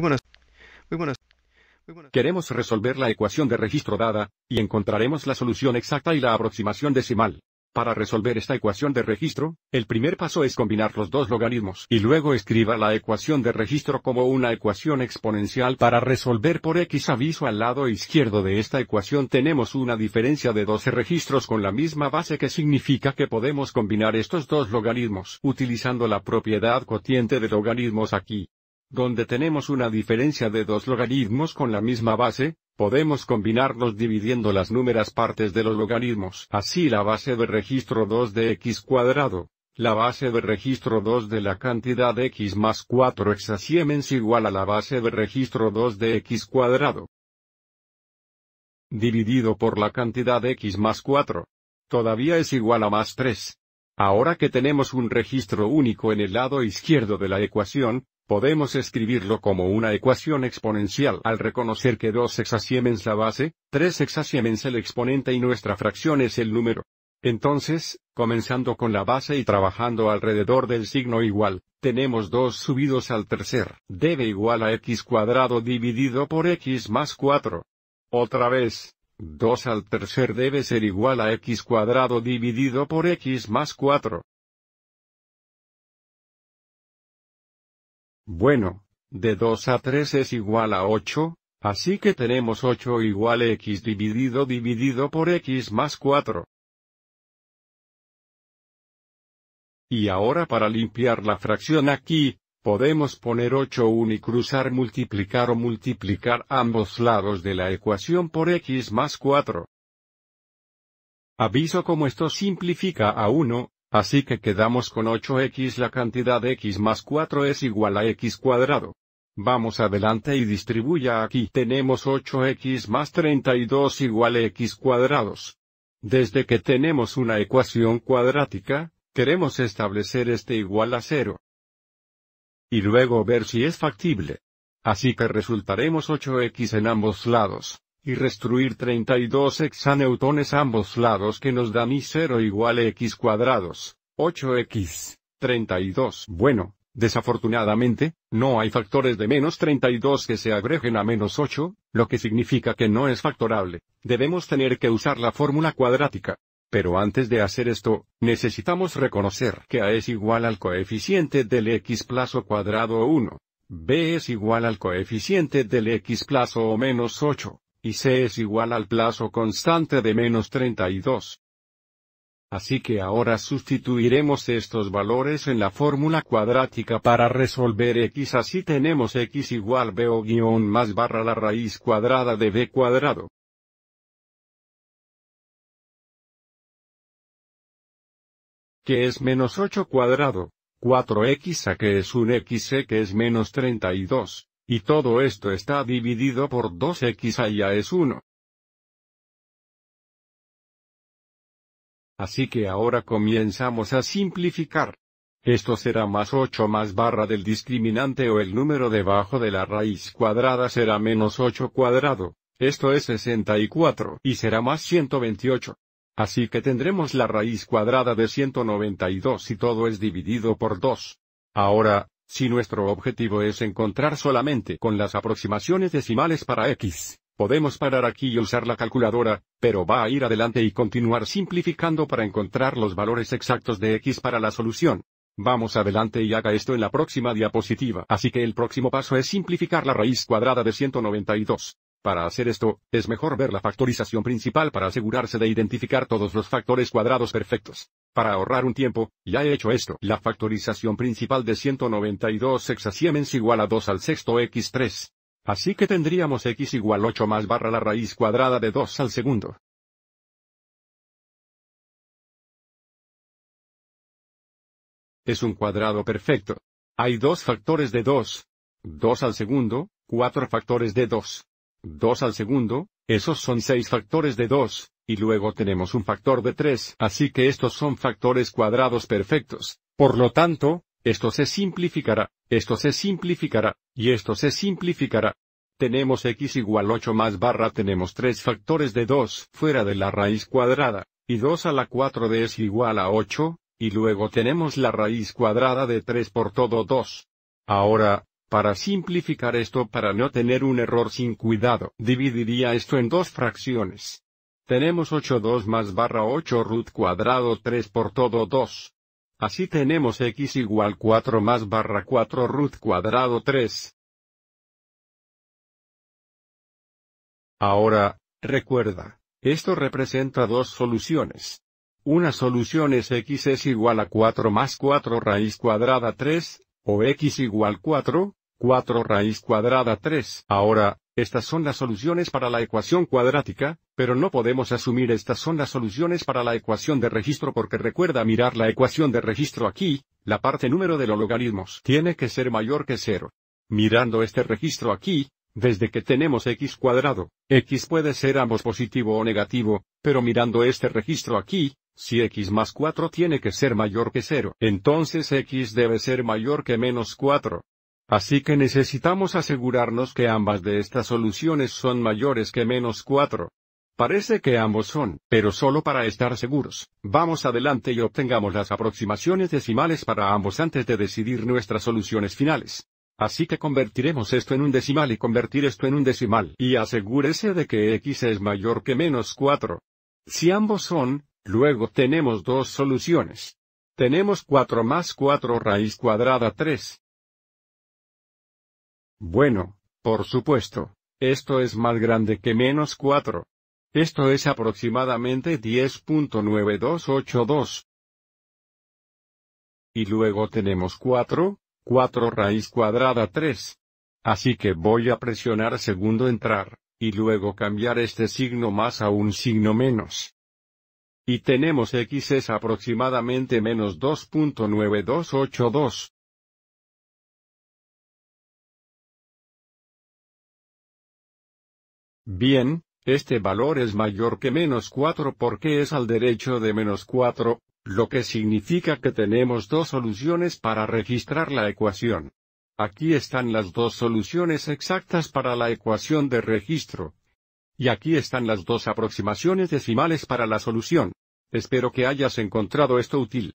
buenas. Queremos resolver la ecuación de registro dada, y encontraremos la solución exacta y la aproximación decimal. Para resolver esta ecuación de registro, el primer paso es combinar los dos logaritmos y luego escriba la ecuación de registro como una ecuación exponencial para resolver por x aviso al lado izquierdo de esta ecuación tenemos una diferencia de 12 registros con la misma base que significa que podemos combinar estos dos logaritmos utilizando la propiedad cotiente de logaritmos aquí donde tenemos una diferencia de dos logaritmos con la misma base, podemos combinarlos dividiendo las números partes de los logaritmos. Así la base de registro 2 de x cuadrado, la base de registro 2 de la cantidad x más 4 hexasiemens igual a la base de registro 2 de x cuadrado. Dividido por la cantidad x más 4. Todavía es igual a más 3. Ahora que tenemos un registro único en el lado izquierdo de la ecuación, Podemos escribirlo como una ecuación exponencial al reconocer que 2 exasiemens la base, 3 exasiemens el exponente y nuestra fracción es el número. Entonces, comenzando con la base y trabajando alrededor del signo igual, tenemos 2 subidos al tercer, debe igual a x cuadrado dividido por x más 4. Otra vez, 2 al tercer debe ser igual a x cuadrado dividido por x más 4. Bueno, de 2 a 3 es igual a 8, así que tenemos 8 igual a x dividido dividido por x más 4. Y ahora para limpiar la fracción aquí, podemos poner 8 1 y cruzar multiplicar o multiplicar ambos lados de la ecuación por x más 4. Aviso como esto simplifica a 1, Así que quedamos con 8x la cantidad x más 4 es igual a x cuadrado. Vamos adelante y distribuya aquí. Tenemos 8x más 32 igual a x cuadrados. Desde que tenemos una ecuación cuadrática, queremos establecer este igual a 0. Y luego ver si es factible. Así que resultaremos 8x en ambos lados y restruir 32 hexaneutones ambos lados que nos da mi 0 igual a x cuadrados, 8x, 32. Bueno, desafortunadamente, no hay factores de menos 32 que se agreguen a menos 8, lo que significa que no es factorable, debemos tener que usar la fórmula cuadrática. Pero antes de hacer esto, necesitamos reconocer que a es igual al coeficiente del x plazo cuadrado 1, b es igual al coeficiente del x plazo o menos 8, y c es igual al plazo constante de menos 32. Así que ahora sustituiremos estos valores en la fórmula cuadrática para resolver x así tenemos x igual b o guión más barra la raíz cuadrada de b cuadrado. que es menos 8 cuadrado, 4x a que es un x que es menos 32. Y todo esto está dividido por 2x allá es 1. Así que ahora comenzamos a simplificar. Esto será más 8 más barra del discriminante o el número debajo de la raíz cuadrada será menos 8 cuadrado, esto es 64 y será más 128. Así que tendremos la raíz cuadrada de 192 y todo es dividido por 2. Ahora, si nuestro objetivo es encontrar solamente con las aproximaciones decimales para x, podemos parar aquí y usar la calculadora, pero va a ir adelante y continuar simplificando para encontrar los valores exactos de x para la solución. Vamos adelante y haga esto en la próxima diapositiva. Así que el próximo paso es simplificar la raíz cuadrada de 192. Para hacer esto, es mejor ver la factorización principal para asegurarse de identificar todos los factores cuadrados perfectos. Para ahorrar un tiempo, ya he hecho esto. La factorización principal de 192 siemens igual a 2 al sexto x3. Así que tendríamos x igual 8 más barra la raíz cuadrada de 2 al segundo. Es un cuadrado perfecto. Hay dos factores de 2. 2 al segundo, 4 factores de 2. 2 al segundo, esos son 6 factores de 2. Y luego tenemos un factor de 3, así que estos son factores cuadrados perfectos. Por lo tanto, esto se simplificará, esto se simplificará, y esto se simplificará. Tenemos x igual 8 más barra tenemos 3 factores de 2 fuera de la raíz cuadrada, y 2 a la 4 de es igual a 8, y luego tenemos la raíz cuadrada de 3 por todo 2. Ahora, para simplificar esto para no tener un error sin cuidado, dividiría esto en dos fracciones. Tenemos 8 2 más barra 8 root cuadrado 3 por todo 2. Así tenemos x igual 4 más barra 4 root cuadrado 3. Ahora, recuerda, esto representa dos soluciones. Una solución es x es igual a 4 más 4 raíz cuadrada 3, o x igual 4, 4 raíz cuadrada 3. Ahora, estas son las soluciones para la ecuación cuadrática, pero no podemos asumir estas son las soluciones para la ecuación de registro porque recuerda mirar la ecuación de registro aquí, la parte número de los logaritmos tiene que ser mayor que 0. Mirando este registro aquí, desde que tenemos x cuadrado, x puede ser ambos positivo o negativo, pero mirando este registro aquí, si x más 4 tiene que ser mayor que 0, entonces x debe ser mayor que menos 4. Así que necesitamos asegurarnos que ambas de estas soluciones son mayores que menos 4. Parece que ambos son, pero solo para estar seguros. Vamos adelante y obtengamos las aproximaciones decimales para ambos antes de decidir nuestras soluciones finales. Así que convertiremos esto en un decimal y convertir esto en un decimal y asegúrese de que x es mayor que menos 4. Si ambos son, luego tenemos dos soluciones. Tenemos 4 más 4 raíz cuadrada 3. Bueno, por supuesto, esto es más grande que menos 4. Esto es aproximadamente 10.9282. Y luego tenemos 4, 4 raíz cuadrada 3. Así que voy a presionar segundo entrar, y luego cambiar este signo más a un signo menos. Y tenemos x es aproximadamente menos 2.9282. Bien, este valor es mayor que menos 4 porque es al derecho de menos 4, lo que significa que tenemos dos soluciones para registrar la ecuación. Aquí están las dos soluciones exactas para la ecuación de registro. Y aquí están las dos aproximaciones decimales para la solución. Espero que hayas encontrado esto útil.